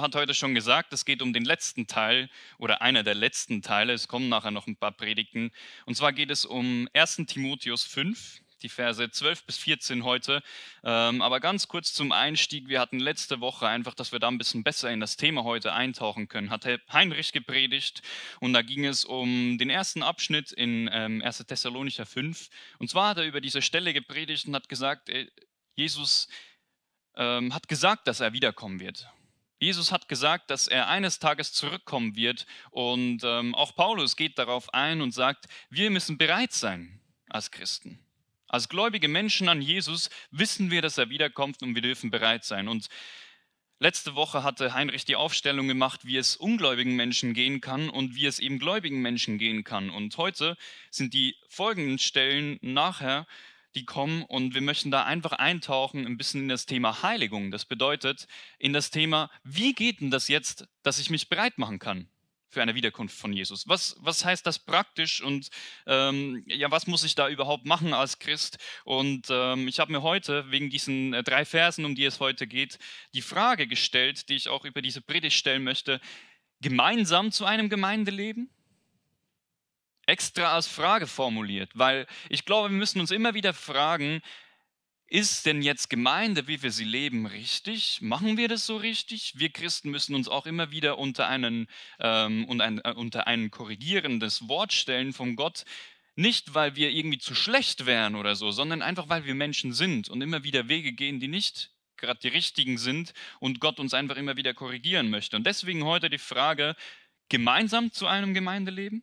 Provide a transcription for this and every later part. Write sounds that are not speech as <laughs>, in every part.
hat heute schon gesagt, es geht um den letzten Teil oder einer der letzten Teile. Es kommen nachher noch ein paar Predigten. Und zwar geht es um 1. Timotheus 5, die Verse 12 bis 14 heute. Ähm, aber ganz kurz zum Einstieg. Wir hatten letzte Woche einfach, dass wir da ein bisschen besser in das Thema heute eintauchen können. Hat Heinrich gepredigt und da ging es um den ersten Abschnitt in 1. Ähm, Thessalonicher 5. Und zwar hat er über diese Stelle gepredigt und hat gesagt, äh, Jesus ähm, hat gesagt, dass er wiederkommen wird. Jesus hat gesagt, dass er eines Tages zurückkommen wird und ähm, auch Paulus geht darauf ein und sagt, wir müssen bereit sein als Christen. Als gläubige Menschen an Jesus wissen wir, dass er wiederkommt und wir dürfen bereit sein. Und letzte Woche hatte Heinrich die Aufstellung gemacht, wie es ungläubigen Menschen gehen kann und wie es eben gläubigen Menschen gehen kann. Und heute sind die folgenden Stellen nachher die kommen und wir möchten da einfach eintauchen, ein bisschen in das Thema Heiligung. Das bedeutet, in das Thema, wie geht denn das jetzt, dass ich mich bereit machen kann? für eine Wiederkunft von Jesus. Was, was heißt das praktisch und ähm, ja, was muss ich da überhaupt machen als Christ? Und ähm, ich habe mir heute wegen diesen äh, drei Versen, um die es heute geht, die Frage gestellt, die ich auch über diese Predigt stellen möchte, gemeinsam zu einem Gemeindeleben? extra als Frage formuliert, weil ich glaube, wir müssen uns immer wieder fragen, ist denn jetzt Gemeinde, wie wir sie leben, richtig? Machen wir das so richtig? Wir Christen müssen uns auch immer wieder unter einen, ähm, und ein, äh, unter ein korrigierendes Wort stellen von Gott. Nicht, weil wir irgendwie zu schlecht wären oder so, sondern einfach, weil wir Menschen sind und immer wieder Wege gehen, die nicht gerade die richtigen sind und Gott uns einfach immer wieder korrigieren möchte. Und deswegen heute die Frage, gemeinsam zu einem Gemeindeleben?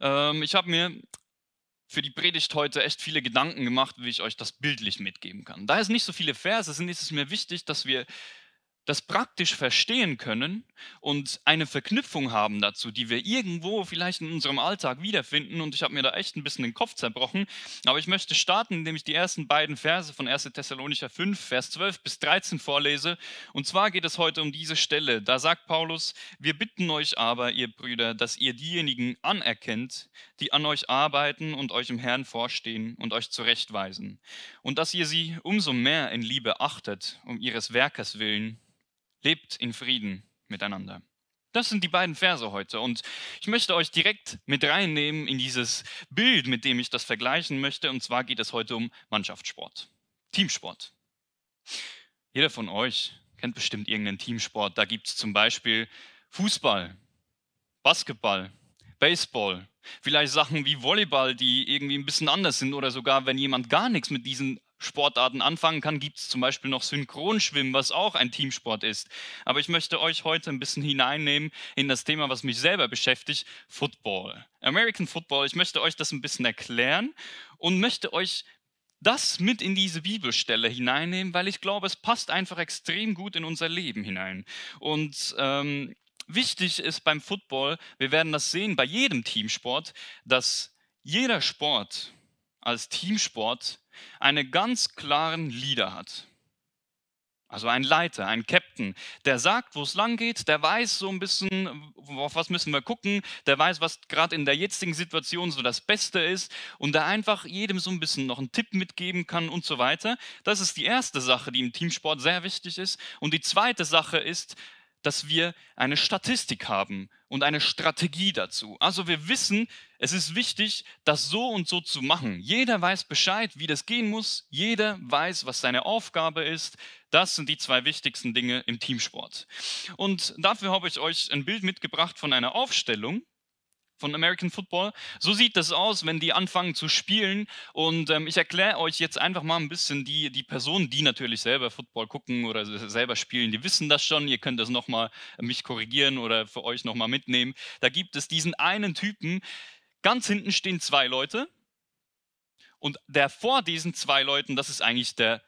Ähm, ich habe mir für die Predigt heute echt viele Gedanken gemacht, wie ich euch das bildlich mitgeben kann. Da es nicht so viele Verse, sind ist es mir wichtig, dass wir das praktisch verstehen können und eine Verknüpfung haben dazu, die wir irgendwo vielleicht in unserem Alltag wiederfinden. Und ich habe mir da echt ein bisschen den Kopf zerbrochen. Aber ich möchte starten, indem ich die ersten beiden Verse von 1. Thessalonicher 5, Vers 12 bis 13 vorlese. Und zwar geht es heute um diese Stelle. Da sagt Paulus, wir bitten euch aber, ihr Brüder, dass ihr diejenigen anerkennt, die an euch arbeiten und euch im Herrn vorstehen und euch zurechtweisen. Und dass ihr sie umso mehr in Liebe achtet, um ihres Werkes willen Lebt in Frieden miteinander. Das sind die beiden Verse heute. Und ich möchte euch direkt mit reinnehmen in dieses Bild, mit dem ich das vergleichen möchte. Und zwar geht es heute um Mannschaftssport, Teamsport. Jeder von euch kennt bestimmt irgendeinen Teamsport. Da gibt es zum Beispiel Fußball, Basketball, Baseball, vielleicht Sachen wie Volleyball, die irgendwie ein bisschen anders sind oder sogar, wenn jemand gar nichts mit diesen Sportarten anfangen kann, gibt es zum Beispiel noch Synchronschwimmen, was auch ein Teamsport ist. Aber ich möchte euch heute ein bisschen hineinnehmen in das Thema, was mich selber beschäftigt, Football. American Football, ich möchte euch das ein bisschen erklären und möchte euch das mit in diese Bibelstelle hineinnehmen, weil ich glaube, es passt einfach extrem gut in unser Leben hinein. Und ähm, wichtig ist beim Football, wir werden das sehen bei jedem Teamsport, dass jeder Sport als Teamsport eine ganz klaren Leader hat. Also ein Leiter, ein Captain, der sagt, wo es lang geht, der weiß so ein bisschen, auf was müssen wir gucken, der weiß, was gerade in der jetzigen Situation so das Beste ist und der einfach jedem so ein bisschen noch einen Tipp mitgeben kann und so weiter. Das ist die erste Sache, die im Teamsport sehr wichtig ist. Und die zweite Sache ist, dass wir eine Statistik haben, und eine Strategie dazu. Also wir wissen, es ist wichtig, das so und so zu machen. Jeder weiß Bescheid, wie das gehen muss. Jeder weiß, was seine Aufgabe ist. Das sind die zwei wichtigsten Dinge im Teamsport. Und dafür habe ich euch ein Bild mitgebracht von einer Aufstellung von American Football. So sieht das aus, wenn die anfangen zu spielen. Und ähm, ich erkläre euch jetzt einfach mal ein bisschen die, die Personen, die natürlich selber Football gucken oder selber spielen, die wissen das schon. Ihr könnt das nochmal mich korrigieren oder für euch nochmal mitnehmen. Da gibt es diesen einen Typen. Ganz hinten stehen zwei Leute. Und der vor diesen zwei Leuten, das ist eigentlich der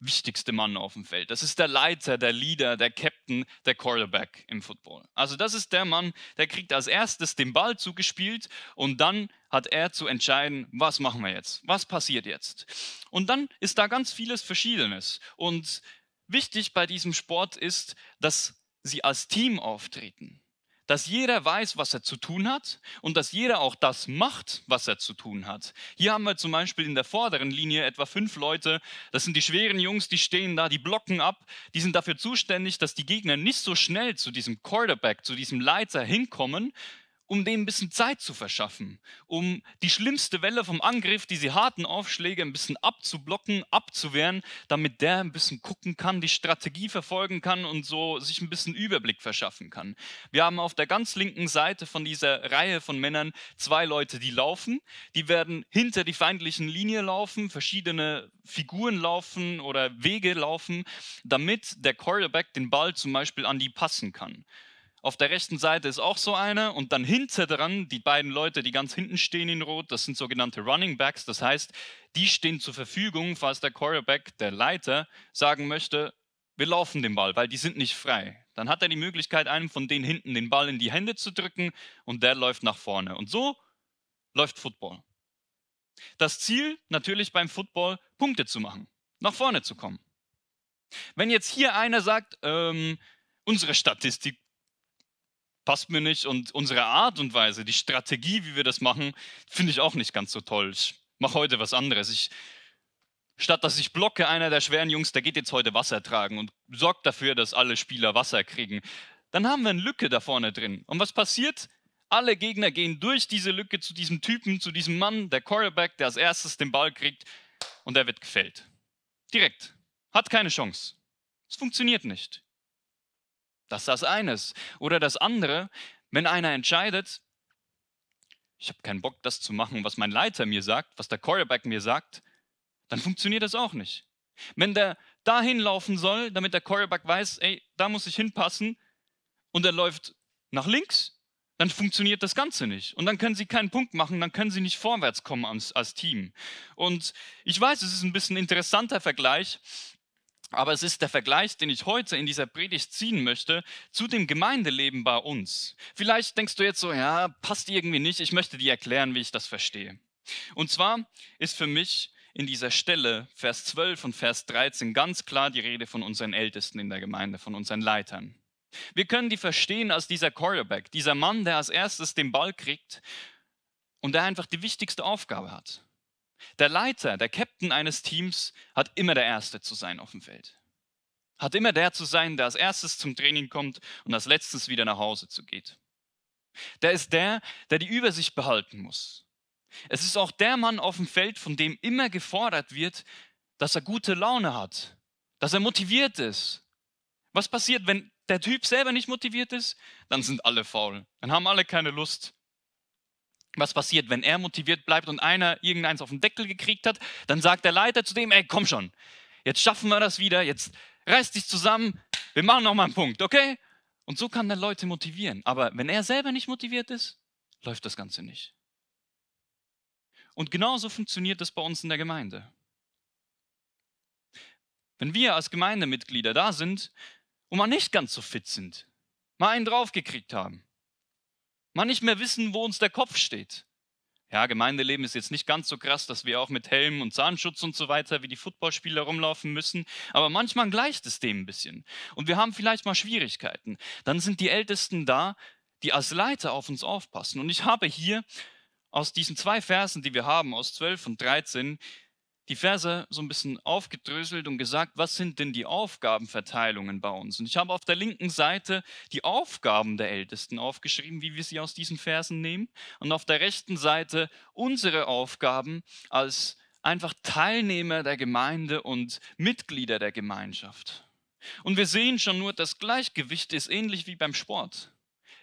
wichtigste Mann auf dem Feld. Das ist der Leiter, der Leader, der Captain, der Quarterback im Football. Also das ist der Mann, der kriegt als erstes den Ball zugespielt und dann hat er zu entscheiden, was machen wir jetzt? Was passiert jetzt? Und dann ist da ganz vieles Verschiedenes. Und wichtig bei diesem Sport ist, dass sie als Team auftreten dass jeder weiß, was er zu tun hat und dass jeder auch das macht, was er zu tun hat. Hier haben wir zum Beispiel in der vorderen Linie etwa fünf Leute, das sind die schweren Jungs, die stehen da, die blocken ab, die sind dafür zuständig, dass die Gegner nicht so schnell zu diesem Quarterback, zu diesem Leiter hinkommen, um dem ein bisschen Zeit zu verschaffen, um die schlimmste Welle vom Angriff, diese harten Aufschläge ein bisschen abzublocken, abzuwehren, damit der ein bisschen gucken kann, die Strategie verfolgen kann und so sich ein bisschen Überblick verschaffen kann. Wir haben auf der ganz linken Seite von dieser Reihe von Männern zwei Leute, die laufen, die werden hinter die feindlichen Linie laufen, verschiedene Figuren laufen oder Wege laufen, damit der Quarterback den Ball zum Beispiel an die passen kann. Auf der rechten Seite ist auch so einer und dann hinter dran die beiden Leute, die ganz hinten stehen in Rot, das sind sogenannte Running Backs. Das heißt, die stehen zur Verfügung, falls der Quarterback, der Leiter, sagen möchte, wir laufen den Ball, weil die sind nicht frei. Dann hat er die Möglichkeit, einem von denen hinten den Ball in die Hände zu drücken und der läuft nach vorne. Und so läuft Football. Das Ziel natürlich beim Football, Punkte zu machen, nach vorne zu kommen. Wenn jetzt hier einer sagt, ähm, unsere Statistik passt mir nicht. Und unsere Art und Weise, die Strategie, wie wir das machen, finde ich auch nicht ganz so toll. Ich mache heute was anderes. Ich, statt dass ich blocke, einer der schweren Jungs, der geht jetzt heute Wasser tragen und sorgt dafür, dass alle Spieler Wasser kriegen. Dann haben wir eine Lücke da vorne drin. Und was passiert? Alle Gegner gehen durch diese Lücke zu diesem Typen, zu diesem Mann, der Quarterback, der als erstes den Ball kriegt und der wird gefällt. Direkt. Hat keine Chance. Es funktioniert nicht. Das ist das eine. Oder das andere, wenn einer entscheidet, ich habe keinen Bock, das zu machen, was mein Leiter mir sagt, was der Quarterback mir sagt, dann funktioniert das auch nicht. Wenn der dahin laufen soll, damit der Quarterback weiß, ey, da muss ich hinpassen, und er läuft nach links, dann funktioniert das Ganze nicht. Und dann können sie keinen Punkt machen, dann können sie nicht vorwärts kommen als, als Team. Und ich weiß, es ist ein bisschen interessanter Vergleich, aber es ist der Vergleich, den ich heute in dieser Predigt ziehen möchte, zu dem Gemeindeleben bei uns. Vielleicht denkst du jetzt so, ja, passt irgendwie nicht, ich möchte dir erklären, wie ich das verstehe. Und zwar ist für mich in dieser Stelle, Vers 12 und Vers 13, ganz klar die Rede von unseren Ältesten in der Gemeinde, von unseren Leitern. Wir können die verstehen als dieser Quarterback, dieser Mann, der als erstes den Ball kriegt und der einfach die wichtigste Aufgabe hat. Der Leiter, der Captain eines Teams hat immer der Erste zu sein auf dem Feld. Hat immer der zu sein, der als erstes zum Training kommt und als letztes wieder nach Hause zu geht. Der ist der, der die Übersicht behalten muss. Es ist auch der Mann auf dem Feld, von dem immer gefordert wird, dass er gute Laune hat, dass er motiviert ist. Was passiert, wenn der Typ selber nicht motiviert ist? Dann sind alle faul, dann haben alle keine Lust, was passiert, wenn er motiviert bleibt und einer irgendeins auf den Deckel gekriegt hat, dann sagt der Leiter zu dem, ey, komm schon, jetzt schaffen wir das wieder, jetzt reiß dich zusammen, wir machen nochmal einen Punkt, okay? Und so kann der Leute motivieren. Aber wenn er selber nicht motiviert ist, läuft das Ganze nicht. Und genauso funktioniert das bei uns in der Gemeinde. Wenn wir als Gemeindemitglieder da sind und mal nicht ganz so fit sind, mal einen draufgekriegt haben, man nicht mehr wissen, wo uns der Kopf steht. Ja, Gemeindeleben ist jetzt nicht ganz so krass, dass wir auch mit Helm und Zahnschutz und so weiter wie die Footballspieler rumlaufen müssen, aber manchmal gleicht es dem ein bisschen. Und wir haben vielleicht mal Schwierigkeiten. Dann sind die Ältesten da, die als Leiter auf uns aufpassen. Und ich habe hier aus diesen zwei Versen, die wir haben, aus 12 und 13, die Verse so ein bisschen aufgedröselt und gesagt, was sind denn die Aufgabenverteilungen bei uns? Und ich habe auf der linken Seite die Aufgaben der Ältesten aufgeschrieben, wie wir sie aus diesen Versen nehmen, und auf der rechten Seite unsere Aufgaben als einfach Teilnehmer der Gemeinde und Mitglieder der Gemeinschaft. Und wir sehen schon nur, das Gleichgewicht ist ähnlich wie beim Sport.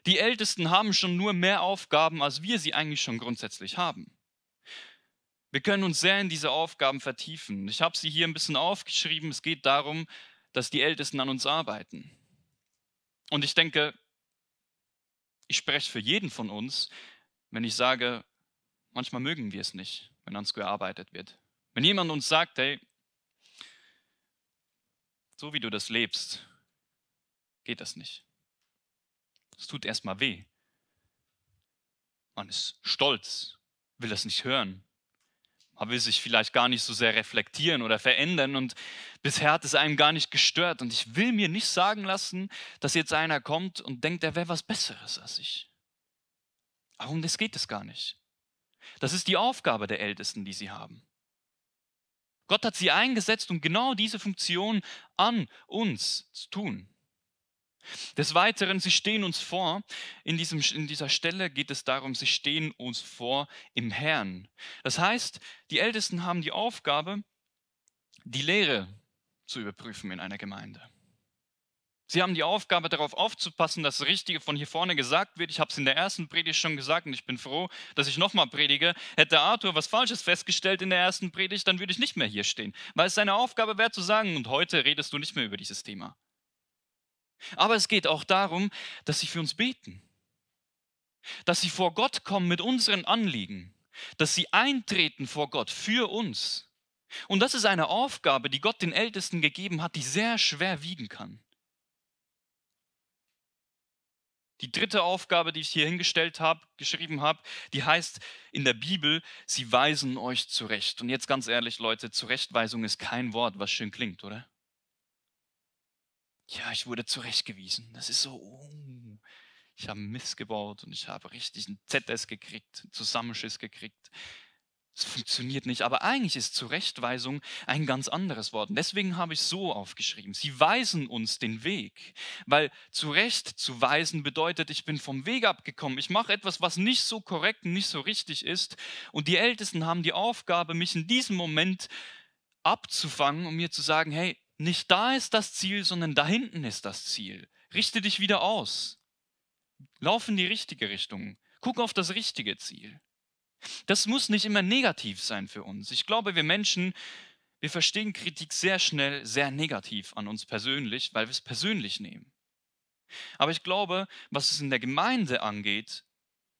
Die Ältesten haben schon nur mehr Aufgaben, als wir sie eigentlich schon grundsätzlich haben. Wir können uns sehr in diese Aufgaben vertiefen. Ich habe sie hier ein bisschen aufgeschrieben. Es geht darum, dass die Ältesten an uns arbeiten. Und ich denke, ich spreche für jeden von uns, wenn ich sage, manchmal mögen wir es nicht, wenn an uns gearbeitet wird. Wenn jemand uns sagt, hey, so wie du das lebst, geht das nicht. Es tut erstmal weh. Man ist stolz, will das nicht hören. Man will sich vielleicht gar nicht so sehr reflektieren oder verändern und bisher hat es einem gar nicht gestört. Und ich will mir nicht sagen lassen, dass jetzt einer kommt und denkt, er wäre was Besseres als ich. Aber um das geht es gar nicht. Das ist die Aufgabe der Ältesten, die sie haben. Gott hat sie eingesetzt, um genau diese Funktion an uns zu tun. Des Weiteren, sie stehen uns vor, in, diesem, in dieser Stelle geht es darum, sie stehen uns vor im Herrn. Das heißt, die Ältesten haben die Aufgabe, die Lehre zu überprüfen in einer Gemeinde. Sie haben die Aufgabe, darauf aufzupassen, dass das Richtige von hier vorne gesagt wird. Ich habe es in der ersten Predigt schon gesagt und ich bin froh, dass ich nochmal predige. Hätte Arthur was Falsches festgestellt in der ersten Predigt, dann würde ich nicht mehr hier stehen, weil es seine Aufgabe wäre zu sagen, und heute redest du nicht mehr über dieses Thema. Aber es geht auch darum, dass sie für uns beten, dass sie vor Gott kommen mit unseren Anliegen, dass sie eintreten vor Gott für uns. Und das ist eine Aufgabe, die Gott den Ältesten gegeben hat, die sehr schwer wiegen kann. Die dritte Aufgabe, die ich hier hingestellt habe, geschrieben habe, die heißt in der Bibel, sie weisen euch zurecht. Und jetzt ganz ehrlich, Leute, Zurechtweisung ist kein Wort, was schön klingt, oder? ja, ich wurde zurechtgewiesen. Das ist so, oh, ich habe Mist gebaut und ich habe richtig einen ZS gekriegt, einen Zusammenschiss gekriegt. Es funktioniert nicht, aber eigentlich ist Zurechtweisung ein ganz anderes Wort. Und deswegen habe ich so aufgeschrieben. Sie weisen uns den Weg, weil zurecht zu weisen bedeutet, ich bin vom Weg abgekommen, ich mache etwas, was nicht so korrekt und nicht so richtig ist. Und die Ältesten haben die Aufgabe, mich in diesem Moment abzufangen um mir zu sagen, hey, nicht da ist das Ziel, sondern da hinten ist das Ziel. Richte dich wieder aus. Lauf in die richtige Richtung. Guck auf das richtige Ziel. Das muss nicht immer negativ sein für uns. Ich glaube, wir Menschen, wir verstehen Kritik sehr schnell sehr negativ an uns persönlich, weil wir es persönlich nehmen. Aber ich glaube, was es in der Gemeinde angeht,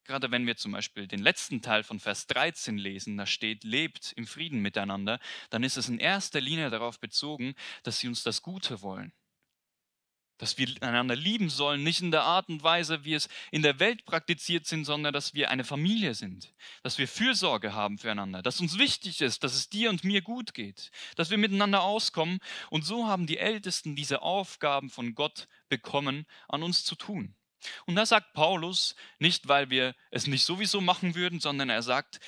Gerade wenn wir zum Beispiel den letzten Teil von Vers 13 lesen, da steht, lebt im Frieden miteinander, dann ist es in erster Linie darauf bezogen, dass sie uns das Gute wollen. Dass wir einander lieben sollen, nicht in der Art und Weise, wie es in der Welt praktiziert sind, sondern dass wir eine Familie sind, dass wir Fürsorge haben füreinander, dass uns wichtig ist, dass es dir und mir gut geht, dass wir miteinander auskommen. Und so haben die Ältesten diese Aufgaben von Gott bekommen, an uns zu tun. Und da sagt Paulus, nicht weil wir es nicht sowieso machen würden, sondern er sagt,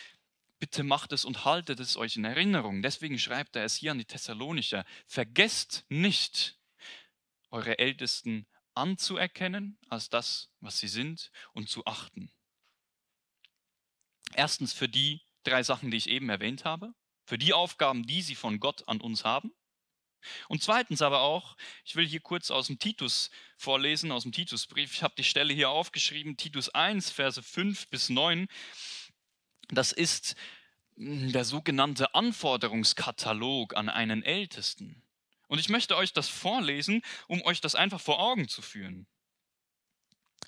bitte macht es und haltet es euch in Erinnerung. Deswegen schreibt er es hier an die Thessalonicher, vergesst nicht, eure Ältesten anzuerkennen als das, was sie sind und zu achten. Erstens für die drei Sachen, die ich eben erwähnt habe, für die Aufgaben, die sie von Gott an uns haben. Und zweitens aber auch, ich will hier kurz aus dem Titus vorlesen, aus dem Titusbrief. Ich habe die Stelle hier aufgeschrieben, Titus 1, Verse 5 bis 9. Das ist hm, der sogenannte Anforderungskatalog an einen Ältesten. Und ich möchte euch das vorlesen, um euch das einfach vor Augen zu führen.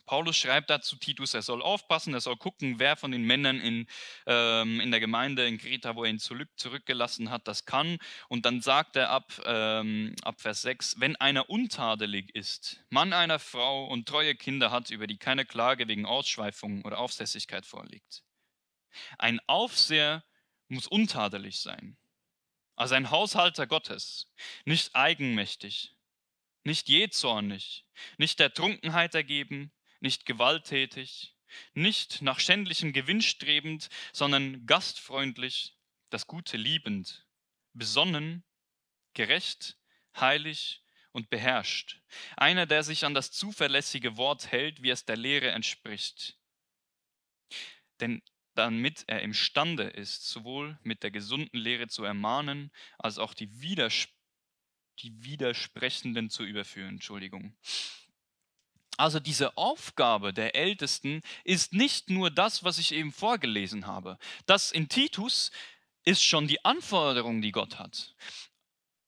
Paulus schreibt dazu Titus, er soll aufpassen, er soll gucken, wer von den Männern in, ähm, in der Gemeinde in Kreta, wo er ihn zurück, zurückgelassen hat, das kann. Und dann sagt er ab, ähm, ab Vers 6, wenn einer untadelig ist, Mann einer Frau und treue Kinder hat, über die keine Klage wegen Ausschweifung oder Aufsässigkeit vorliegt. Ein Aufseher muss untadelig sein, also ein Haushalter Gottes, nicht eigenmächtig, nicht jähzornig, nicht der Trunkenheit ergeben, nicht gewalttätig, nicht nach schändlichem Gewinn strebend, sondern gastfreundlich, das Gute liebend, besonnen, gerecht, heilig und beherrscht. Einer, der sich an das zuverlässige Wort hält, wie es der Lehre entspricht. Denn damit er imstande ist, sowohl mit der gesunden Lehre zu ermahnen, als auch die, Widersp die Widersprechenden zu überführen. Entschuldigung. Also diese Aufgabe der Ältesten ist nicht nur das, was ich eben vorgelesen habe. Das in Titus ist schon die Anforderung, die Gott hat.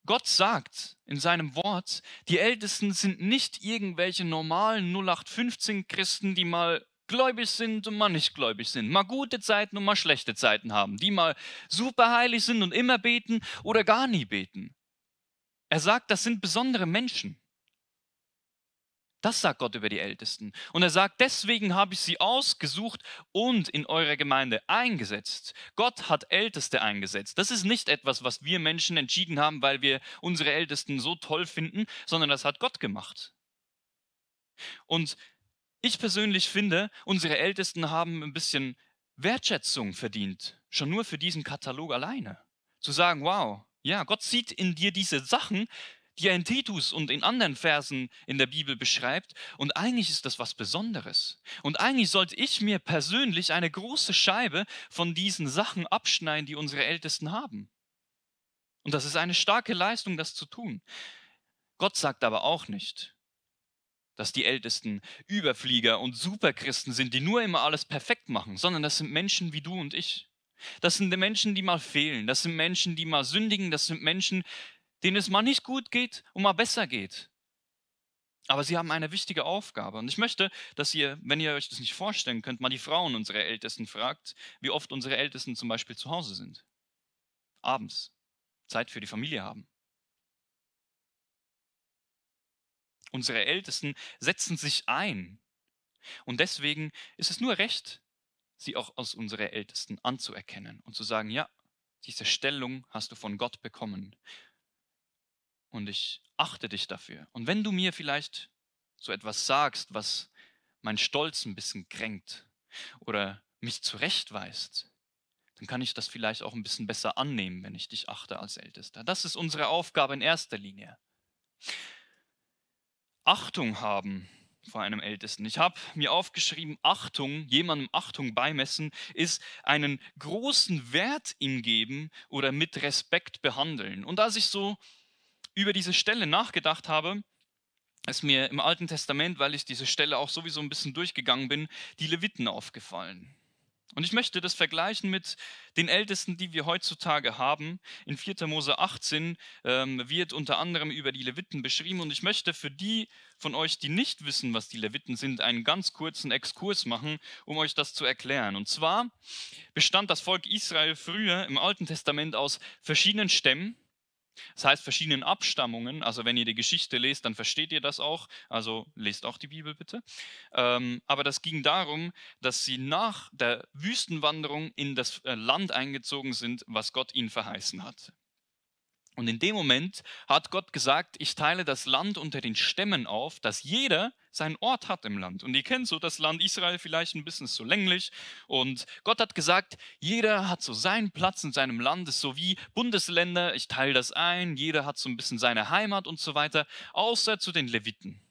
Gott sagt in seinem Wort, die Ältesten sind nicht irgendwelche normalen 0815 Christen, die mal gläubig sind und mal nicht gläubig sind, mal gute Zeiten und mal schlechte Zeiten haben, die mal super heilig sind und immer beten oder gar nie beten. Er sagt, das sind besondere Menschen. Das sagt Gott über die Ältesten. Und er sagt, deswegen habe ich sie ausgesucht und in eurer Gemeinde eingesetzt. Gott hat Älteste eingesetzt. Das ist nicht etwas, was wir Menschen entschieden haben, weil wir unsere Ältesten so toll finden, sondern das hat Gott gemacht. Und ich persönlich finde, unsere Ältesten haben ein bisschen Wertschätzung verdient, schon nur für diesen Katalog alleine. Zu sagen, wow, ja, Gott sieht in dir diese Sachen, die er in Titus und in anderen Versen in der Bibel beschreibt. Und eigentlich ist das was Besonderes. Und eigentlich sollte ich mir persönlich eine große Scheibe von diesen Sachen abschneiden, die unsere Ältesten haben. Und das ist eine starke Leistung, das zu tun. Gott sagt aber auch nicht, dass die Ältesten Überflieger und Superchristen sind, die nur immer alles perfekt machen, sondern das sind Menschen wie du und ich. Das sind Menschen, die mal fehlen, das sind Menschen, die mal sündigen, das sind Menschen, denen es mal nicht gut geht und mal besser geht. Aber sie haben eine wichtige Aufgabe. Und ich möchte, dass ihr, wenn ihr euch das nicht vorstellen könnt, mal die Frauen unserer Ältesten fragt, wie oft unsere Ältesten zum Beispiel zu Hause sind. Abends. Zeit für die Familie haben. Unsere Ältesten setzen sich ein. Und deswegen ist es nur recht, sie auch aus unserer Ältesten anzuerkennen und zu sagen, ja, diese Stellung hast du von Gott bekommen und ich achte dich dafür. Und wenn du mir vielleicht so etwas sagst, was mein Stolz ein bisschen kränkt oder mich zurechtweist, dann kann ich das vielleicht auch ein bisschen besser annehmen, wenn ich dich achte als Ältester. Das ist unsere Aufgabe in erster Linie. Achtung haben vor einem Ältesten. Ich habe mir aufgeschrieben, Achtung, jemandem Achtung beimessen, ist einen großen Wert ihm geben oder mit Respekt behandeln. Und als ich so über diese Stelle nachgedacht habe, ist mir im Alten Testament, weil ich diese Stelle auch sowieso ein bisschen durchgegangen bin, die Leviten aufgefallen. Und ich möchte das vergleichen mit den Ältesten, die wir heutzutage haben. In 4. Mose 18 ähm, wird unter anderem über die Leviten beschrieben. Und ich möchte für die von euch, die nicht wissen, was die Leviten sind, einen ganz kurzen Exkurs machen, um euch das zu erklären. Und zwar bestand das Volk Israel früher im Alten Testament aus verschiedenen Stämmen. Das heißt, verschiedenen Abstammungen, also wenn ihr die Geschichte lest, dann versteht ihr das auch, also lest auch die Bibel bitte. Ähm, aber das ging darum, dass sie nach der Wüstenwanderung in das äh, Land eingezogen sind, was Gott ihnen verheißen hat. Und in dem Moment hat Gott gesagt, ich teile das Land unter den Stämmen auf, dass jeder seinen Ort hat im Land. Und ihr kennt so das Land Israel vielleicht ein bisschen so länglich. Und Gott hat gesagt, jeder hat so seinen Platz in seinem Land, ist so wie Bundesländer, ich teile das ein, jeder hat so ein bisschen seine Heimat und so weiter, außer zu den Leviten.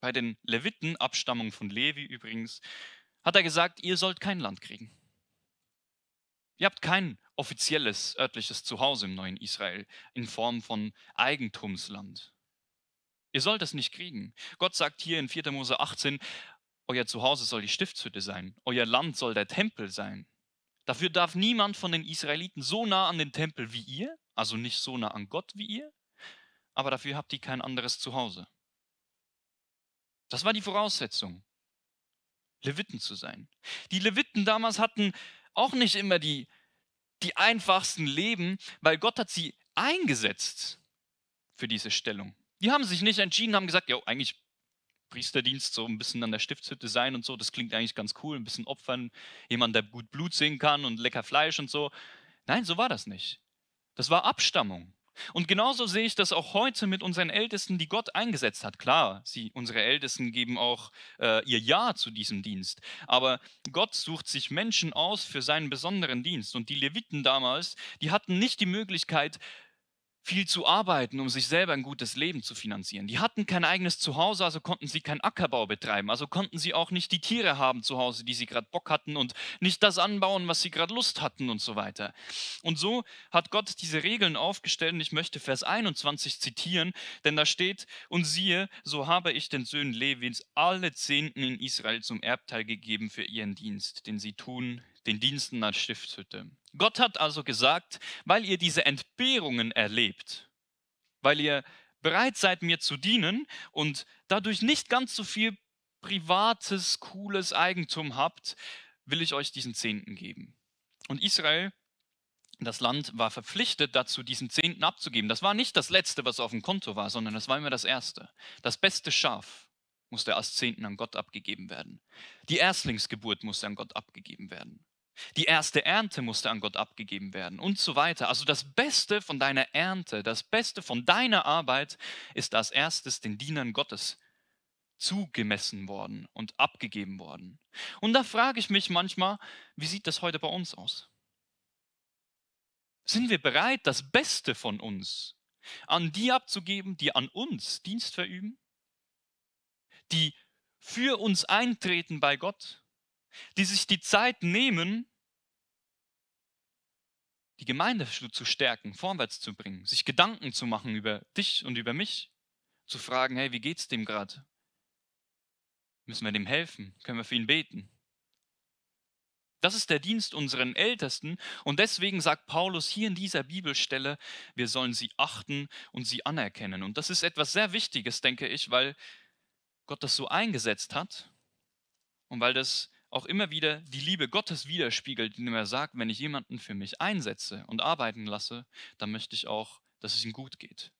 Bei den Leviten, Abstammung von Levi übrigens, hat er gesagt, ihr sollt kein Land kriegen. Ihr habt keinen offizielles örtliches Zuhause im neuen Israel in Form von Eigentumsland. Ihr sollt es nicht kriegen. Gott sagt hier in 4. Mose 18, euer Zuhause soll die Stiftshütte sein, euer Land soll der Tempel sein. Dafür darf niemand von den Israeliten so nah an den Tempel wie ihr, also nicht so nah an Gott wie ihr, aber dafür habt ihr kein anderes Zuhause. Das war die Voraussetzung, Leviten zu sein. Die Leviten damals hatten auch nicht immer die die einfachsten Leben, weil Gott hat sie eingesetzt für diese Stellung. Die haben sich nicht entschieden, haben gesagt, ja, eigentlich Priesterdienst, so ein bisschen an der Stiftshütte sein und so, das klingt eigentlich ganz cool, ein bisschen opfern, jemand, der gut Blut sehen kann und lecker Fleisch und so. Nein, so war das nicht. Das war Abstammung. Und genauso sehe ich das auch heute mit unseren Ältesten, die Gott eingesetzt hat. Klar, sie, unsere Ältesten geben auch äh, ihr Ja zu diesem Dienst. Aber Gott sucht sich Menschen aus für seinen besonderen Dienst. Und die Leviten damals, die hatten nicht die Möglichkeit, viel zu arbeiten, um sich selber ein gutes Leben zu finanzieren. Die hatten kein eigenes Zuhause, also konnten sie keinen Ackerbau betreiben, also konnten sie auch nicht die Tiere haben zu Hause, die sie gerade Bock hatten und nicht das anbauen, was sie gerade Lust hatten und so weiter. Und so hat Gott diese Regeln aufgestellt und ich möchte Vers 21 zitieren, denn da steht, und siehe, so habe ich den Söhnen Levins alle Zehnten in Israel zum Erbteil gegeben für ihren Dienst, den sie tun, den Diensten als Stiftshütte. Gott hat also gesagt, weil ihr diese Entbehrungen erlebt, weil ihr bereit seid, mir zu dienen und dadurch nicht ganz so viel privates, cooles Eigentum habt, will ich euch diesen Zehnten geben. Und Israel, das Land, war verpflichtet dazu, diesen Zehnten abzugeben. Das war nicht das Letzte, was auf dem Konto war, sondern das war immer das Erste. Das beste Schaf musste als Zehnten an Gott abgegeben werden. Die Erstlingsgeburt musste an Gott abgegeben werden. Die erste Ernte musste an Gott abgegeben werden und so weiter. Also das Beste von deiner Ernte, das Beste von deiner Arbeit ist als erstes den Dienern Gottes zugemessen worden und abgegeben worden. Und da frage ich mich manchmal, wie sieht das heute bei uns aus? Sind wir bereit, das Beste von uns an die abzugeben, die an uns Dienst verüben, die für uns eintreten bei Gott die sich die Zeit nehmen, die Gemeinde zu stärken, vorwärts zu bringen, sich Gedanken zu machen über dich und über mich, zu fragen, hey, wie geht's dem gerade? Müssen wir dem helfen? Können wir für ihn beten? Das ist der Dienst unseren Ältesten und deswegen sagt Paulus hier in dieser Bibelstelle, wir sollen sie achten und sie anerkennen. Und das ist etwas sehr Wichtiges, denke ich, weil Gott das so eingesetzt hat und weil das auch immer wieder die Liebe Gottes widerspiegelt, indem er sagt, wenn ich jemanden für mich einsetze und arbeiten lasse, dann möchte ich auch, dass es ihm gut geht.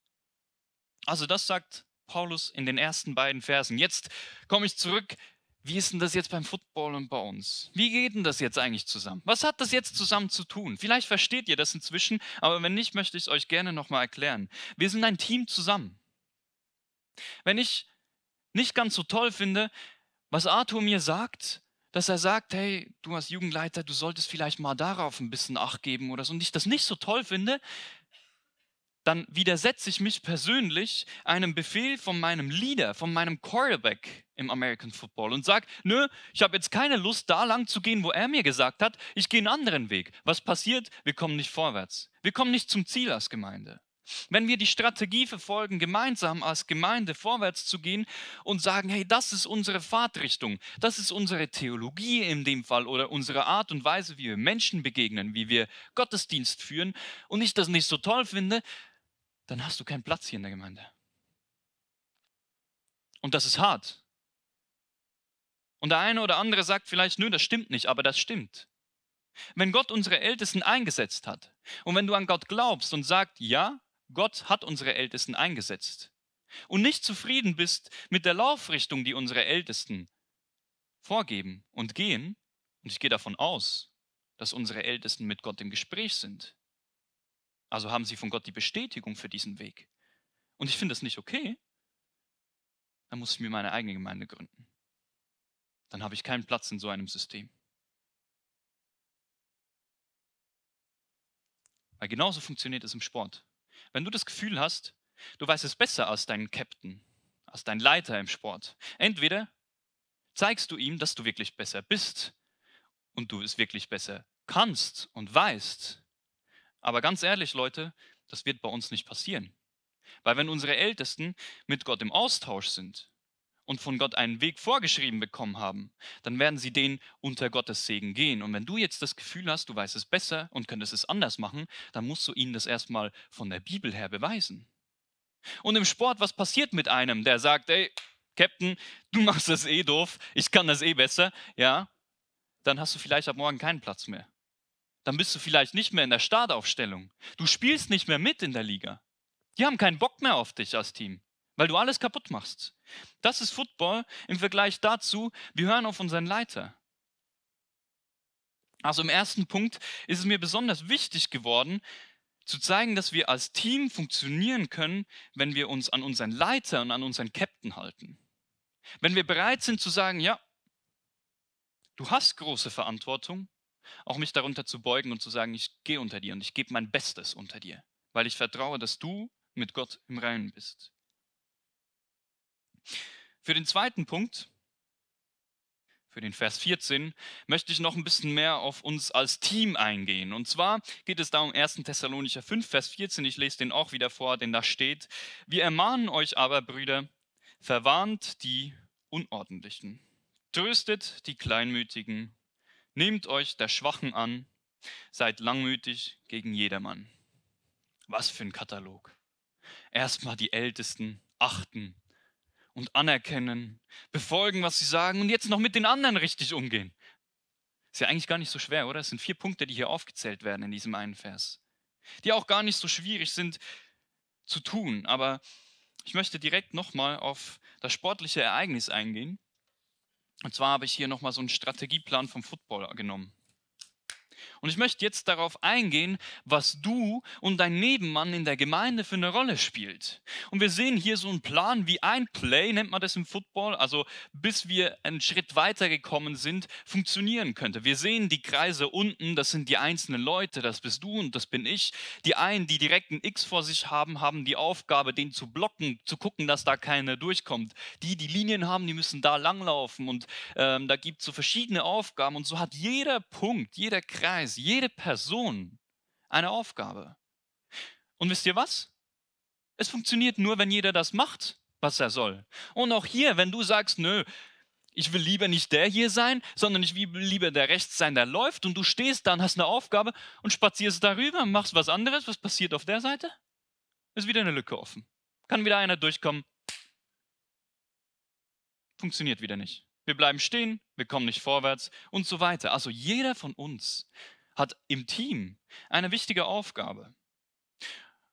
Also das sagt Paulus in den ersten beiden Versen. Jetzt komme ich zurück. Wie ist denn das jetzt beim Football und bei uns? Wie geht denn das jetzt eigentlich zusammen? Was hat das jetzt zusammen zu tun? Vielleicht versteht ihr das inzwischen, aber wenn nicht, möchte ich es euch gerne nochmal erklären. Wir sind ein Team zusammen. Wenn ich nicht ganz so toll finde, was Arthur mir sagt, dass er sagt, hey, du als Jugendleiter, du solltest vielleicht mal darauf ein bisschen Acht geben oder so. Und ich das nicht so toll finde, dann widersetze ich mich persönlich einem Befehl von meinem Leader, von meinem Quarterback im American Football und sage, nö, ich habe jetzt keine Lust, da lang zu gehen, wo er mir gesagt hat, ich gehe einen anderen Weg. Was passiert? Wir kommen nicht vorwärts. Wir kommen nicht zum Ziel als Gemeinde. Wenn wir die Strategie verfolgen, gemeinsam als Gemeinde vorwärts zu gehen und sagen, hey, das ist unsere Fahrtrichtung, das ist unsere Theologie in dem Fall oder unsere Art und Weise, wie wir Menschen begegnen, wie wir Gottesdienst führen und ich das nicht so toll finde, dann hast du keinen Platz hier in der Gemeinde. Und das ist hart. Und der eine oder andere sagt vielleicht, nö, das stimmt nicht, aber das stimmt. Wenn Gott unsere Ältesten eingesetzt hat und wenn du an Gott glaubst und sagst, ja, Gott hat unsere Ältesten eingesetzt und nicht zufrieden bist mit der Laufrichtung, die unsere Ältesten vorgeben und gehen, und ich gehe davon aus, dass unsere Ältesten mit Gott im Gespräch sind, also haben sie von Gott die Bestätigung für diesen Weg. Und ich finde das nicht okay, dann muss ich mir meine eigene Gemeinde gründen. Dann habe ich keinen Platz in so einem System. Weil genauso funktioniert es im Sport. Wenn du das Gefühl hast, du weißt es besser als deinen Captain, als dein Leiter im Sport, entweder zeigst du ihm, dass du wirklich besser bist und du es wirklich besser kannst und weißt. Aber ganz ehrlich, Leute, das wird bei uns nicht passieren. Weil wenn unsere Ältesten mit Gott im Austausch sind, und von Gott einen Weg vorgeschrieben bekommen haben, dann werden sie den unter Gottes Segen gehen. Und wenn du jetzt das Gefühl hast, du weißt es besser und könntest es anders machen, dann musst du ihnen das erstmal von der Bibel her beweisen. Und im Sport, was passiert mit einem, der sagt, ey, Captain, du <laughs> machst das eh doof, ich kann das eh besser, ja, dann hast du vielleicht ab morgen keinen Platz mehr. Dann bist du vielleicht nicht mehr in der Startaufstellung. Du spielst nicht mehr mit in der Liga. Die haben keinen Bock mehr auf dich als Team weil du alles kaputt machst. Das ist Football im Vergleich dazu, wir hören auf unseren Leiter. Also im ersten Punkt ist es mir besonders wichtig geworden, zu zeigen, dass wir als Team funktionieren können, wenn wir uns an unseren Leiter und an unseren Captain halten. Wenn wir bereit sind zu sagen, ja, du hast große Verantwortung, auch mich darunter zu beugen und zu sagen, ich gehe unter dir und ich gebe mein Bestes unter dir, weil ich vertraue, dass du mit Gott im Reinen bist. Für den zweiten Punkt, für den Vers 14, möchte ich noch ein bisschen mehr auf uns als Team eingehen. Und zwar geht es da um 1. Thessalonicher 5, Vers 14. Ich lese den auch wieder vor, denn da steht, wir ermahnen euch aber, Brüder, verwarnt die Unordentlichen, tröstet die Kleinmütigen, nehmt euch der Schwachen an, seid langmütig gegen jedermann. Was für ein Katalog. Erstmal die Ältesten achten und anerkennen, befolgen, was sie sagen und jetzt noch mit den anderen richtig umgehen. Ist ja eigentlich gar nicht so schwer, oder? Es sind vier Punkte, die hier aufgezählt werden in diesem einen Vers, die auch gar nicht so schwierig sind zu tun. Aber ich möchte direkt nochmal auf das sportliche Ereignis eingehen. Und zwar habe ich hier nochmal so einen Strategieplan vom Football genommen. Und ich möchte jetzt darauf eingehen, was du und dein Nebenmann in der Gemeinde für eine Rolle spielt. Und wir sehen hier so einen Plan wie ein Play, nennt man das im Football, also bis wir einen Schritt weiter gekommen sind, funktionieren könnte. Wir sehen die Kreise unten, das sind die einzelnen Leute, das bist du und das bin ich. Die einen, die direkt ein X vor sich haben, haben die Aufgabe, den zu blocken, zu gucken, dass da keiner durchkommt. Die, die Linien haben, die müssen da langlaufen und ähm, da gibt es so verschiedene Aufgaben und so hat jeder Punkt, jeder Kreis ist jede Person eine Aufgabe. Und wisst ihr was? Es funktioniert nur, wenn jeder das macht, was er soll. Und auch hier, wenn du sagst, nö, ich will lieber nicht der hier sein, sondern ich will lieber der rechts sein, der läuft und du stehst dann, und hast eine Aufgabe und spazierst darüber, machst was anderes, was passiert auf der Seite? Ist wieder eine Lücke offen. Kann wieder einer durchkommen. Funktioniert wieder nicht. Wir bleiben stehen, wir kommen nicht vorwärts und so weiter. Also jeder von uns hat im Team eine wichtige Aufgabe.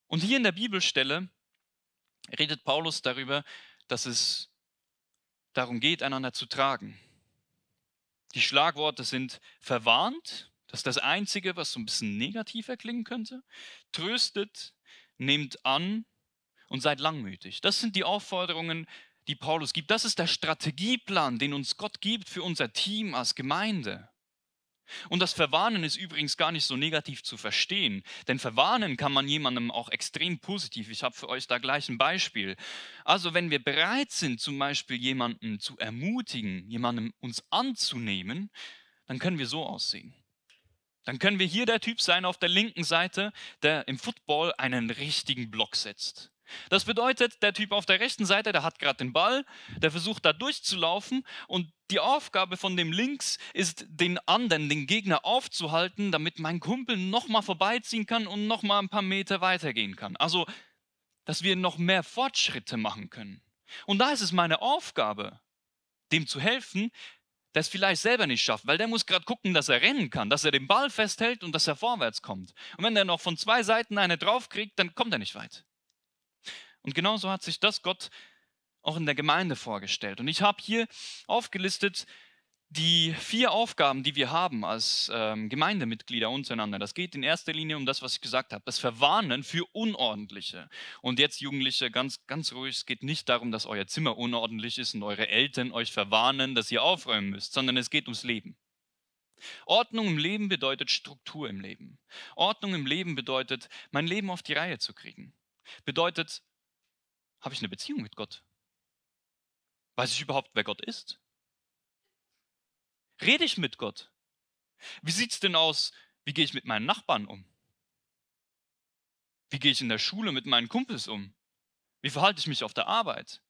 Und hier in der Bibelstelle redet Paulus darüber, dass es darum geht, einander zu tragen. Die Schlagworte sind verwarnt, das ist das Einzige, was so ein bisschen negativer klingen könnte, tröstet, nehmt an und seid langmütig. Das sind die Aufforderungen, die Paulus gibt. Das ist der Strategieplan, den uns Gott gibt für unser Team als Gemeinde. Und das Verwarnen ist übrigens gar nicht so negativ zu verstehen, denn verwarnen kann man jemandem auch extrem positiv. Ich habe für euch da gleich ein Beispiel. Also wenn wir bereit sind, zum Beispiel jemanden zu ermutigen, jemanden uns anzunehmen, dann können wir so aussehen. Dann können wir hier der Typ sein auf der linken Seite, der im Football einen richtigen Block setzt. Das bedeutet, der Typ auf der rechten Seite, der hat gerade den Ball, der versucht da durchzulaufen und die Aufgabe von dem Links ist, den anderen, den Gegner aufzuhalten, damit mein Kumpel nochmal vorbeiziehen kann und nochmal ein paar Meter weitergehen kann. Also, dass wir noch mehr Fortschritte machen können. Und da ist es meine Aufgabe, dem zu helfen, der es vielleicht selber nicht schafft, weil der muss gerade gucken, dass er rennen kann, dass er den Ball festhält und dass er vorwärts kommt. Und wenn der noch von zwei Seiten eine draufkriegt, dann kommt er nicht weit. Und genauso hat sich das Gott auch in der Gemeinde vorgestellt. Und ich habe hier aufgelistet die vier Aufgaben, die wir haben als ähm, Gemeindemitglieder untereinander. Das geht in erster Linie um das, was ich gesagt habe, das Verwarnen für Unordentliche. Und jetzt Jugendliche, ganz, ganz ruhig, es geht nicht darum, dass euer Zimmer unordentlich ist und eure Eltern euch verwarnen, dass ihr aufräumen müsst, sondern es geht ums Leben. Ordnung im Leben bedeutet Struktur im Leben. Ordnung im Leben bedeutet, mein Leben auf die Reihe zu kriegen. Bedeutet, habe ich eine Beziehung mit Gott? Weiß ich überhaupt, wer Gott ist? Rede ich mit Gott? Wie sieht es denn aus? Wie gehe ich mit meinen Nachbarn um? Wie gehe ich in der Schule mit meinen Kumpels um? Wie verhalte ich mich auf der Arbeit?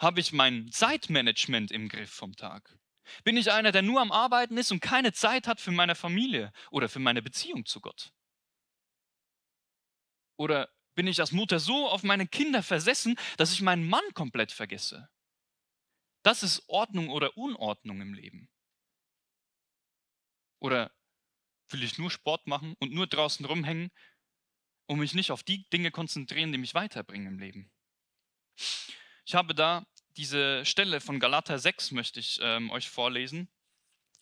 Habe ich mein Zeitmanagement im Griff vom Tag? Bin ich einer, der nur am Arbeiten ist und keine Zeit hat für meine Familie oder für meine Beziehung zu Gott? Oder bin ich als Mutter so auf meine Kinder versessen, dass ich meinen Mann komplett vergesse. Das ist Ordnung oder Unordnung im Leben. Oder will ich nur Sport machen und nur draußen rumhängen und mich nicht auf die Dinge konzentrieren, die mich weiterbringen im Leben? Ich habe da diese Stelle von Galater 6 möchte ich ähm, euch vorlesen,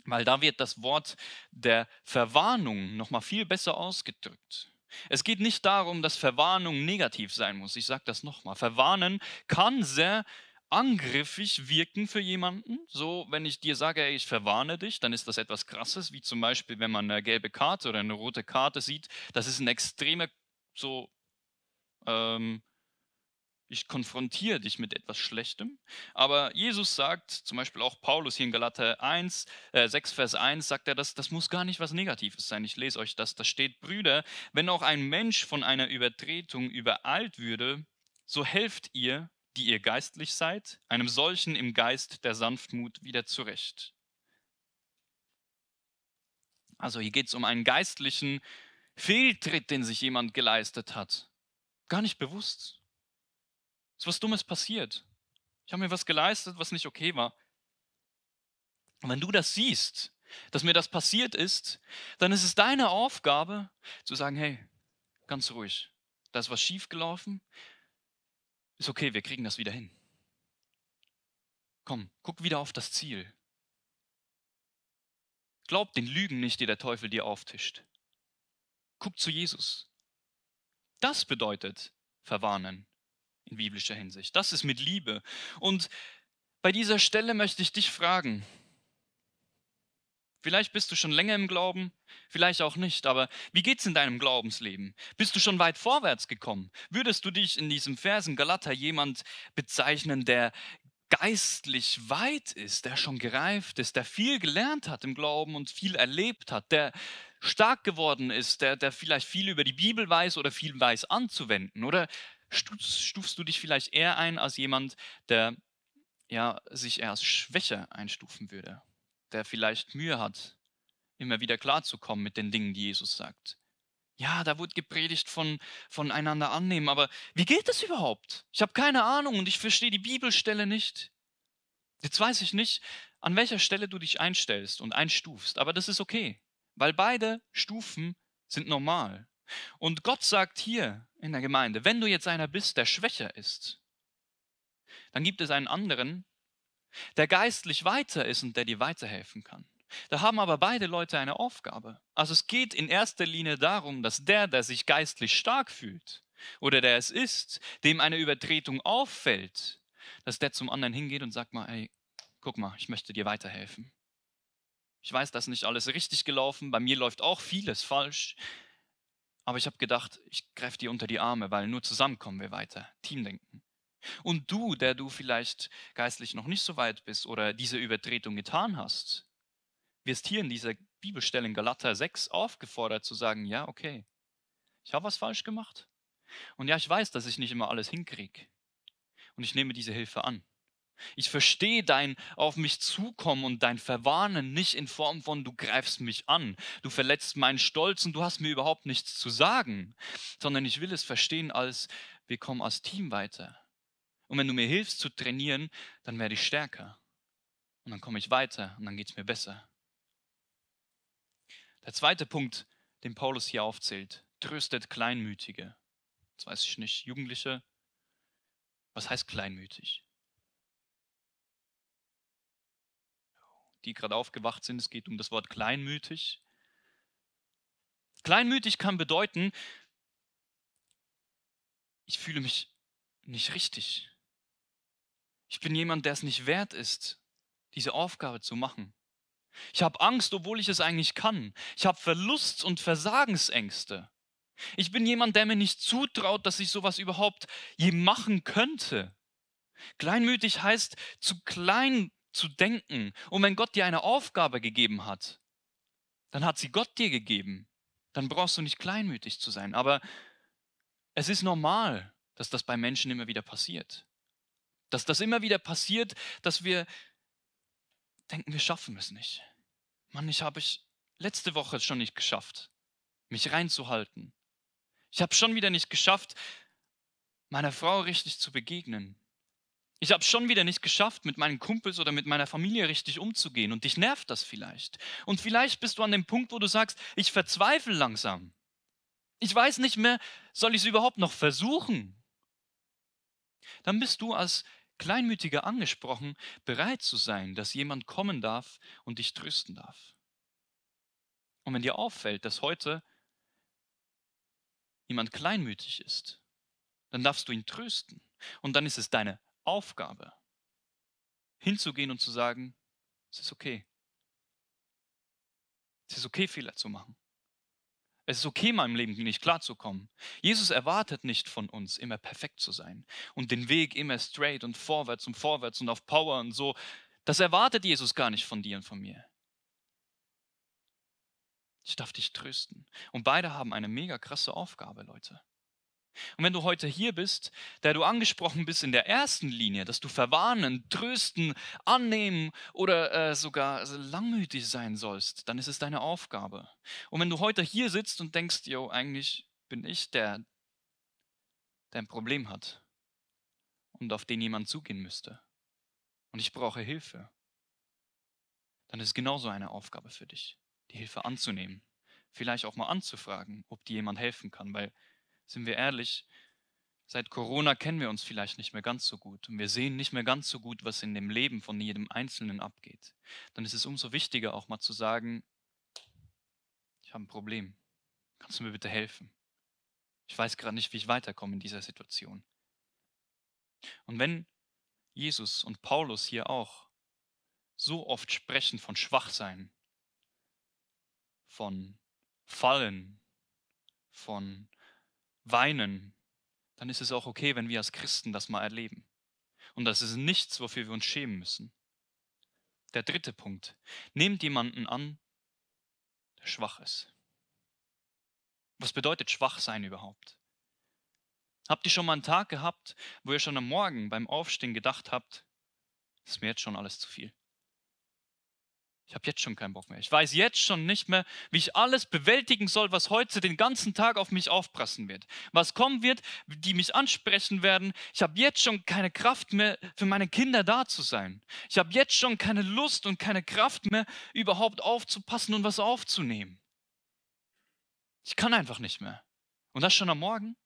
weil da wird das Wort der Verwarnung nochmal viel besser ausgedrückt. Es geht nicht darum, dass Verwarnung negativ sein muss. Ich sage das nochmal. Verwarnen kann sehr angriffig wirken für jemanden. So, wenn ich dir sage, ey, ich verwarne dich, dann ist das etwas Krasses, wie zum Beispiel, wenn man eine gelbe Karte oder eine rote Karte sieht. Das ist ein extremer so ähm, ich konfrontiere dich mit etwas Schlechtem. Aber Jesus sagt, zum Beispiel auch Paulus hier in Galater 1, äh 6, Vers 1, sagt er, das, das muss gar nicht was Negatives sein. Ich lese euch das. Da steht, Brüder, wenn auch ein Mensch von einer Übertretung übereilt würde, so helft ihr, die ihr geistlich seid, einem solchen im Geist der Sanftmut wieder zurecht. Also hier geht es um einen geistlichen Fehltritt, den sich jemand geleistet hat. Gar nicht bewusst, ist was Dummes passiert. Ich habe mir was geleistet, was nicht okay war. Und wenn du das siehst, dass mir das passiert ist, dann ist es deine Aufgabe zu sagen, hey, ganz ruhig, da ist was schiefgelaufen, ist okay, wir kriegen das wieder hin. Komm, guck wieder auf das Ziel. Glaub den Lügen nicht, die der Teufel dir auftischt. Guck zu Jesus. Das bedeutet verwarnen in biblischer Hinsicht. Das ist mit Liebe. Und bei dieser Stelle möchte ich dich fragen, Vielleicht bist du schon länger im Glauben, vielleicht auch nicht, aber wie geht es in deinem Glaubensleben? Bist du schon weit vorwärts gekommen? Würdest du dich in diesem Versen Galater jemand bezeichnen, der geistlich weit ist, der schon gereift ist, der viel gelernt hat im Glauben und viel erlebt hat, der stark geworden ist, der, der vielleicht viel über die Bibel weiß oder viel weiß anzuwenden? Oder stufst, du dich vielleicht eher ein als jemand, der ja, sich eher als schwächer einstufen würde, der vielleicht Mühe hat, immer wieder klarzukommen mit den Dingen, die Jesus sagt. Ja, da wurde gepredigt von voneinander annehmen, aber wie geht das überhaupt? Ich habe keine Ahnung und ich verstehe die Bibelstelle nicht. Jetzt weiß ich nicht, an welcher Stelle du dich einstellst und einstufst, aber das ist okay, weil beide Stufen sind normal. Und Gott sagt hier in der Gemeinde, wenn du jetzt einer bist, der schwächer ist, dann gibt es einen anderen, der geistlich weiter ist und der dir weiterhelfen kann. Da haben aber beide Leute eine Aufgabe. Also es geht in erster Linie darum, dass der, der sich geistlich stark fühlt oder der es ist, dem eine Übertretung auffällt, dass der zum anderen hingeht und sagt mal, ey, guck mal, ich möchte dir weiterhelfen. Ich weiß, dass nicht alles richtig gelaufen, bei mir läuft auch vieles falsch, aber ich habe gedacht, ich greife dir unter die Arme, weil nur zusammen kommen wir weiter. Teamdenken. Und du, der du vielleicht geistlich noch nicht so weit bist oder diese Übertretung getan hast, wirst hier in dieser Bibelstelle in Galater 6 aufgefordert zu sagen, ja, okay, ich habe was falsch gemacht. Und ja, ich weiß, dass ich nicht immer alles hinkriege. Und ich nehme diese Hilfe an. Ich verstehe dein auf mich zukommen und dein Verwarnen nicht in Form von du greifst mich an, du verletzt meinen Stolz und du hast mir überhaupt nichts zu sagen, sondern ich will es verstehen als wir kommen als Team weiter. Und wenn du mir hilfst zu trainieren, dann werde ich stärker. Und dann komme ich weiter und dann geht es mir besser. Der zweite Punkt, den Paulus hier aufzählt, tröstet Kleinmütige. Das weiß ich nicht, Jugendliche. Was heißt kleinmütig? die gerade aufgewacht sind. Es geht um das Wort kleinmütig. Kleinmütig kann bedeuten, ich fühle mich nicht richtig. Ich bin jemand, der es nicht wert ist, diese Aufgabe zu machen. Ich habe Angst, obwohl ich es eigentlich kann. Ich habe Verlust- und Versagensängste. Ich bin jemand, der mir nicht zutraut, dass ich sowas überhaupt je machen könnte. Kleinmütig heißt, zu klein zu denken. Und wenn Gott dir eine Aufgabe gegeben hat, dann hat sie Gott dir gegeben. Dann brauchst du nicht kleinmütig zu sein. Aber es ist normal, dass das bei Menschen immer wieder passiert. Dass das immer wieder passiert, dass wir denken, wir schaffen es nicht. Mann, ich habe es letzte Woche schon nicht geschafft, mich reinzuhalten. Ich habe schon wieder nicht geschafft, meiner Frau richtig zu begegnen. Ich habe es schon wieder nicht geschafft, mit meinen Kumpels oder mit meiner Familie richtig umzugehen und dich nervt das vielleicht. Und vielleicht bist du an dem Punkt, wo du sagst, ich verzweifle langsam. Ich weiß nicht mehr, soll ich es überhaupt noch versuchen? Dann bist du als Kleinmütiger angesprochen, bereit zu sein, dass jemand kommen darf und dich trösten darf. Und wenn dir auffällt, dass heute jemand kleinmütig ist, dann darfst du ihn trösten. Und dann ist es deine Aufgabe, hinzugehen und zu sagen, es ist okay. Es ist okay, Fehler zu machen. Es ist okay, meinem Leben nicht klarzukommen. Jesus erwartet nicht von uns, immer perfekt zu sein und den Weg immer straight und vorwärts und vorwärts und auf Power und so. Das erwartet Jesus gar nicht von dir und von mir. Ich darf dich trösten. Und beide haben eine mega krasse Aufgabe, Leute. Und wenn du heute hier bist, der du angesprochen bist in der ersten Linie, dass du verwarnen, trösten, annehmen oder äh, sogar also langmütig sein sollst, dann ist es deine Aufgabe. Und wenn du heute hier sitzt und denkst, yo, eigentlich bin ich der, der ein Problem hat und auf den jemand zugehen müsste und ich brauche Hilfe, dann ist es genauso eine Aufgabe für dich, die Hilfe anzunehmen. Vielleicht auch mal anzufragen, ob dir jemand helfen kann, weil sind wir ehrlich, seit Corona kennen wir uns vielleicht nicht mehr ganz so gut und wir sehen nicht mehr ganz so gut, was in dem Leben von jedem Einzelnen abgeht, dann ist es umso wichtiger auch mal zu sagen, ich habe ein Problem, kannst du mir bitte helfen? Ich weiß gerade nicht, wie ich weiterkomme in dieser Situation. Und wenn Jesus und Paulus hier auch so oft sprechen von Schwachsein, von Fallen, von weinen, dann ist es auch okay, wenn wir als Christen das mal erleben. Und das ist nichts, wofür wir uns schämen müssen. Der dritte Punkt. Nehmt jemanden an, der schwach ist. Was bedeutet schwach sein überhaupt? Habt ihr schon mal einen Tag gehabt, wo ihr schon am Morgen beim Aufstehen gedacht habt, das ist mir jetzt schon alles zu viel? Ich habe jetzt schon keinen Bock mehr. Ich weiß jetzt schon nicht mehr, wie ich alles bewältigen soll, was heute den ganzen Tag auf mich aufprassen wird. Was kommen wird, die mich ansprechen werden. Ich habe jetzt schon keine Kraft mehr, für meine Kinder da zu sein. Ich habe jetzt schon keine Lust und keine Kraft mehr, überhaupt aufzupassen und was aufzunehmen. Ich kann einfach nicht mehr. Und das schon am Morgen?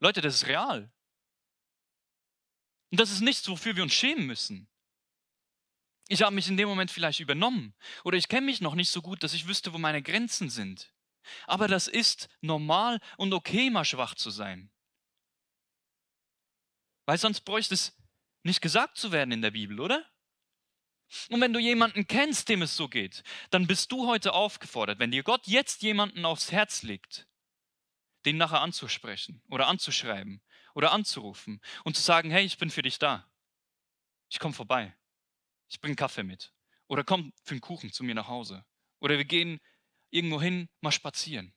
Leute, das ist real. Und das ist nichts, wofür wir uns schämen müssen. Ich habe mich in dem Moment vielleicht übernommen oder ich kenne mich noch nicht so gut, dass ich wüsste, wo meine Grenzen sind. Aber das ist normal und okay, mal schwach zu sein. Weil sonst bräuchte es nicht gesagt zu werden in der Bibel, oder? Und wenn du jemanden kennst, dem es so geht, dann bist du heute aufgefordert, wenn dir Gott jetzt jemanden aufs Herz legt, den nachher anzusprechen oder anzuschreiben oder anzurufen und zu sagen, hey, ich bin für dich da. Ich komme vorbei ich bringe Kaffee mit. Oder komm für einen Kuchen zu mir nach Hause. Oder wir gehen irgendwo hin, mal spazieren.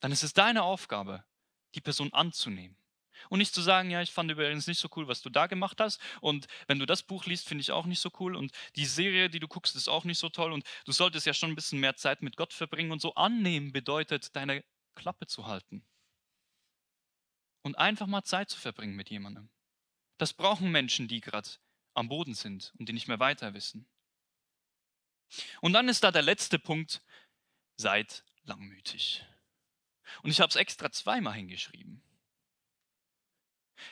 Dann ist es deine Aufgabe, die Person anzunehmen. Und nicht zu sagen, ja, ich fand übrigens nicht so cool, was du da gemacht hast. Und wenn du das Buch liest, finde ich auch nicht so cool. Und die Serie, die du guckst, ist auch nicht so toll. Und du solltest ja schon ein bisschen mehr Zeit mit Gott verbringen. Und so annehmen bedeutet, deine Klappe zu halten. Und einfach mal Zeit zu verbringen mit jemandem. Das brauchen Menschen, die gerade am Boden sind und die nicht mehr weiter wissen. Und dann ist da der letzte Punkt, seid langmütig. Und ich habe es extra zweimal hingeschrieben.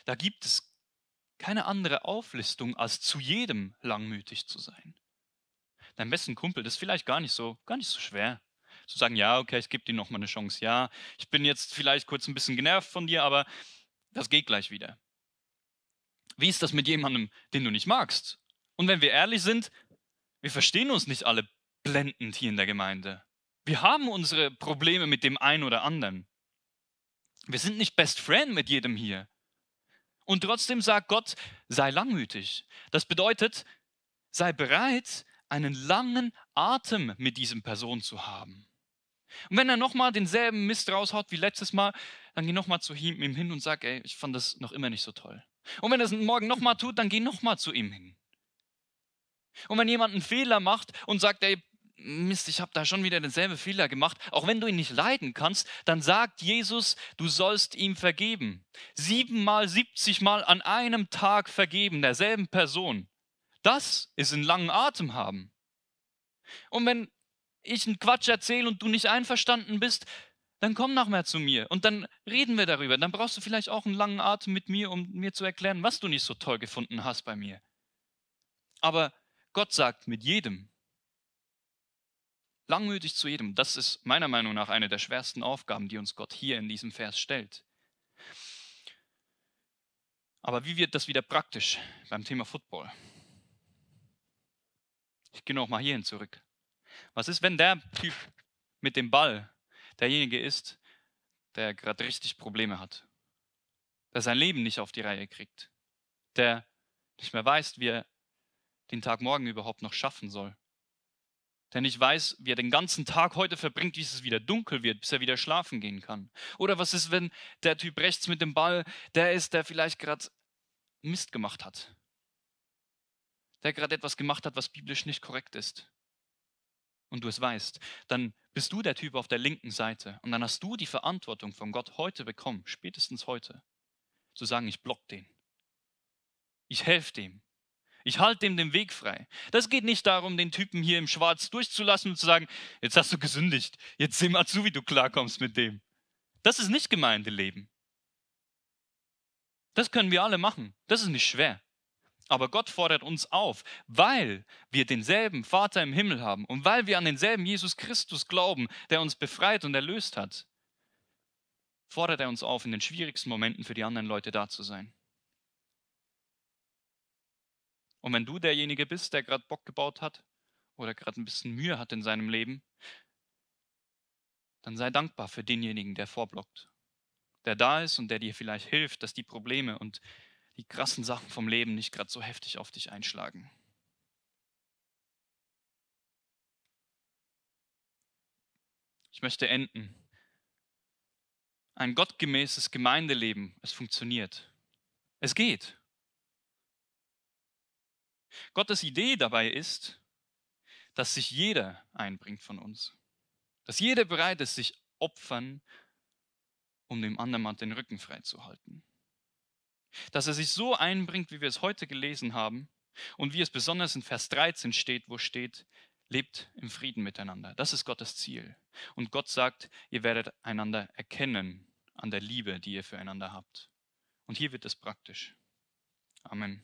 Da gibt es keine andere Auflistung, als zu jedem langmütig zu sein. Dein besten Kumpel, das ist vielleicht gar nicht so, gar nicht so schwer. Zu sagen, ja, okay, ich gebe dir nochmal eine Chance, ja, ich bin jetzt vielleicht kurz ein bisschen genervt von dir, aber das geht gleich wieder. Wie ist das mit jemandem, den du nicht magst? Und wenn wir ehrlich sind, wir verstehen uns nicht alle blendend hier in der Gemeinde. Wir haben unsere Probleme mit dem einen oder anderen. Wir sind nicht Best Friend mit jedem hier. Und trotzdem sagt Gott, sei langmütig. Das bedeutet, sei bereit, einen langen Atem mit diesem Person zu haben. Und wenn er nochmal denselben Mist raushaut wie letztes Mal, dann geh nochmal zu ihm, hin und sag, ey, ich fand das noch immer nicht so toll. Und wenn er es morgen nochmal tut, dann geh nochmal zu ihm hin. Und wenn jemand einen Fehler macht und sagt, ey, Mist, ich habe da schon wieder denselben Fehler gemacht, auch wenn du ihn nicht leiden kannst, dann sagt Jesus, du sollst ihm vergeben. Siebenmal, siebzigmal an einem Tag vergeben, derselben Person. Das ist ein langen Atem haben. Und wenn ich einen Quatsch erzähle und du nicht einverstanden bist, dann komm nachher zu mir und dann reden wir darüber. Dann brauchst du vielleicht auch einen langen Atem mit mir, um mir zu erklären, was du nicht so toll gefunden hast bei mir. Aber Gott sagt mit jedem, langmütig zu jedem, das ist meiner Meinung nach eine der schwersten Aufgaben, die uns Gott hier in diesem Vers stellt. Aber wie wird das wieder praktisch beim Thema Football? Ich gehe nochmal hierhin zurück. Was ist, wenn der Typ mit dem Ball derjenige ist, der gerade richtig Probleme hat, der sein Leben nicht auf die Reihe kriegt, der nicht mehr weiß, wie er den Tag morgen überhaupt noch schaffen soll, der nicht weiß, wie er den ganzen Tag heute verbringt, bis es wieder dunkel wird, bis er wieder schlafen gehen kann. Oder was ist, wenn der Typ rechts mit dem Ball der ist, der vielleicht gerade Mist gemacht hat, der gerade etwas gemacht hat, was biblisch nicht korrekt ist, und du es weißt, dann bist du der Typ auf der linken Seite und dann hast du die Verantwortung von Gott heute bekommen, spätestens heute, zu sagen, ich block den. Ich helfe dem. Ich halte dem den Weg frei. Das geht nicht darum, den Typen hier im Schwarz durchzulassen und zu sagen, jetzt hast du gesündigt, jetzt seh mal zu, wie du klarkommst mit dem. Das ist nicht Gemeindeleben. Das können wir alle machen. Das ist nicht schwer. Aber Gott fordert uns auf, weil wir denselben Vater im Himmel haben und weil wir an denselben Jesus Christus glauben, der uns befreit und erlöst hat, fordert er uns auf, in den schwierigsten Momenten für die anderen Leute da zu sein. Und wenn du derjenige bist, der gerade Bock gebaut hat oder gerade ein bisschen Mühe hat in seinem Leben, dann sei dankbar für denjenigen, der vorblockt, der da ist und der dir vielleicht hilft, dass die Probleme und die krassen Sachen vom Leben nicht gerade so heftig auf dich einschlagen. Ich möchte enden. Ein gottgemäßes Gemeindeleben, es funktioniert. Es geht. Gottes Idee dabei ist, dass sich jeder einbringt von uns. Dass jeder bereit ist, sich opfern, um dem anderen Mann den Rücken freizuhalten. Dass er sich so einbringt, wie wir es heute gelesen haben und wie es besonders in Vers 13 steht, wo steht, lebt im Frieden miteinander. Das ist Gottes Ziel. Und Gott sagt, ihr werdet einander erkennen an der Liebe, die ihr füreinander habt. Und hier wird es praktisch. Amen.